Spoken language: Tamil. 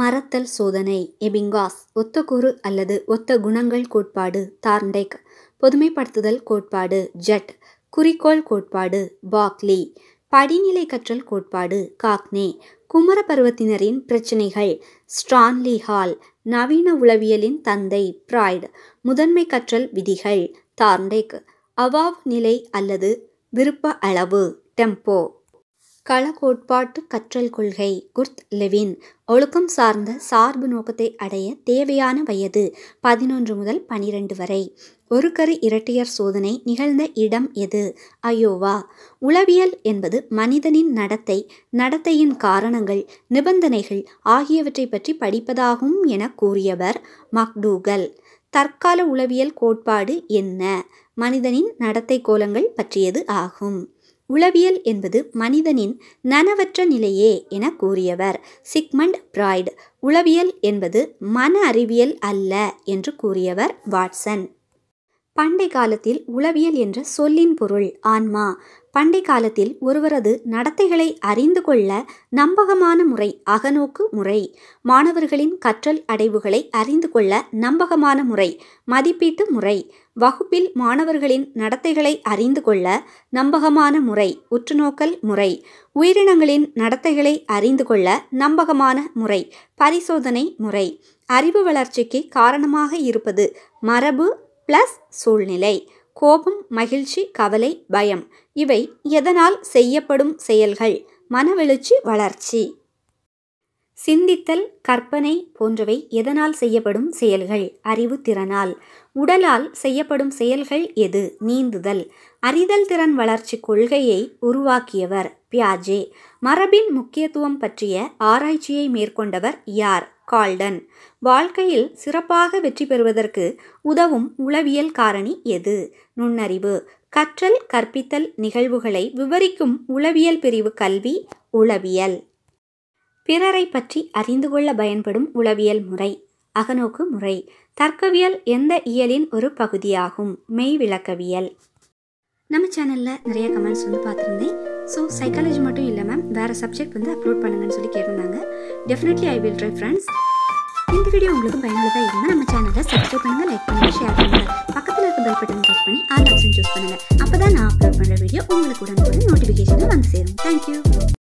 மறத்தல் சோதனை எபிங்காஸ் ஒத்த கூறு அல்லது ஒத்த குணங்கள் கோட்பாடு தார்ண்டெக் பொதுமைப்படுத்துதல் கோட்பாடு ஜட் குறிக்கோள் கோட்பாடு பாக்லி படிநிலை கற்றல் கோட்பாடு காக்னே குமர பருவத்தினரின் பிரச்சினைகள் ஸ்ட்ரான்லி ஹால் நவீன உளவியலின் தந்தை பிராய்டு முதன்மை கற்றல் விதிகள் தார்ண்டெக் அவாவ் நிலை அல்லது விருப்ப அளவு டெம்போ கள கோட்பாட்டு கற்றல் கொள்கை குர்த் லெவின் ஒழுக்கம் சார்ந்த சார்பு நோக்கத்தை அடைய தேவையான வயது பதினொன்று முதல் பனிரெண்டு வரை ஒரு கரு இரட்டையர் சோதனை நிகழ்ந்த இடம் எது அயோவா உளவியல் என்பது மனிதனின் நடத்தை நடத்தையின் காரணங்கள் நிபந்தனைகள் ஆகியவற்றை பற்றி படிப்பதாகும் என கூறியவர் மக்டூகல் தற்கால உளவியல் கோட்பாடு என்ன மனிதனின் நடத்தை கோலங்கள் பற்றியது ஆகும் உளவியல் என்பது மனிதனின் நனவற்ற நிலையே என கூறியவர் சிக்மண்ட் பிராய்டு உளவியல் என்பது மன அறிவியல் அல்ல என்று கூறியவர் வாட்சன் பண்டை காலத்தில் உளவியல் என்ற சொல்லின் பொருள் ஆன்மா பண்டை காலத்தில் ஒருவரது நடத்தைகளை அறிந்து கொள்ள நம்பகமான முறை அகநோக்கு முறை மாணவர்களின் கற்றல் அடைவுகளை அறிந்து கொள்ள நம்பகமான முறை மதிப்பீட்டு முறை வகுப்பில் மாணவர்களின் நடத்தைகளை அறிந்து கொள்ள நம்பகமான முறை உற்றுநோக்கல் முறை உயிரினங்களின் நடத்தைகளை அறிந்து கொள்ள நம்பகமான முறை பரிசோதனை முறை அறிவு வளர்ச்சிக்கு காரணமாக இருப்பது மரபு பிளஸ் சூழ்நிலை கோபம் மகிழ்ச்சி கவலை பயம் இவை எதனால் செய்யப்படும் செயல்கள் மனவெழுச்சி வளர்ச்சி சிந்தித்தல் கற்பனை போன்றவை எதனால் செய்யப்படும் செயல்கள் அறிவு திறனால் உடலால் செய்யப்படும் செயல்கள் எது நீந்துதல் அறிதல் திறன் வளர்ச்சி கொள்கையை உருவாக்கியவர் பியாஜே மரபின் முக்கியத்துவம் பற்றிய ஆராய்ச்சியை மேற்கொண்டவர் யார் கால்டன் வாழ்க்கையில் சிறப்பாக வெற்றி பெறுவதற்கு உதவும் உளவியல் காரணி எது நுண்ணறிவு கற்றல் கற்பித்தல் நிகழ்வுகளை விவரிக்கும் உளவியல் பிரிவு கல்வி உளவியல் பிறரை பற்றி அறிந்து கொள்ள பயன்படும் உளவியல் முறை அகநோக்கு முறை தர்க்கவியல் எந்த இயலின் ஒரு பகுதியாகும் மெய் விளக்கவியல் நம்ம சேனலில் நிறைய கமெண்ட்ஸ் வந்து பார்த்துருந்தேன் ஸோ சைக்காலஜி மட்டும் இல்லை மேம் வேறு சப்ஜெக்ட் வந்து அப்லோட் பண்ணுங்கன்னு சொல்லி கேட்டிருந்தாங்க definitely I will try friends இந்த வீடியோ உங்களுக்கு பயனுள்ளதாக இருந்தால் நம்ம சேனலை சப்ஸ்கிரைப் பண்ணுங்கள் லைக் பண்ணுங்கள் ஷேர் பண்ணுங்கள் பக்கத்தில் இருக்க பெல் பட்டன் ப்ரெஸ் பண்ணி ஆல் ஆப்ஷன் சூஸ் பண்ணுங்கள் அப்போ தான் நான் அப்லோட் பண்ணுற வீடியோ உங்களுக்கு உடனே நோட்டிஃபிகேஷனில் வந்து சேரும் தேங்க்யூ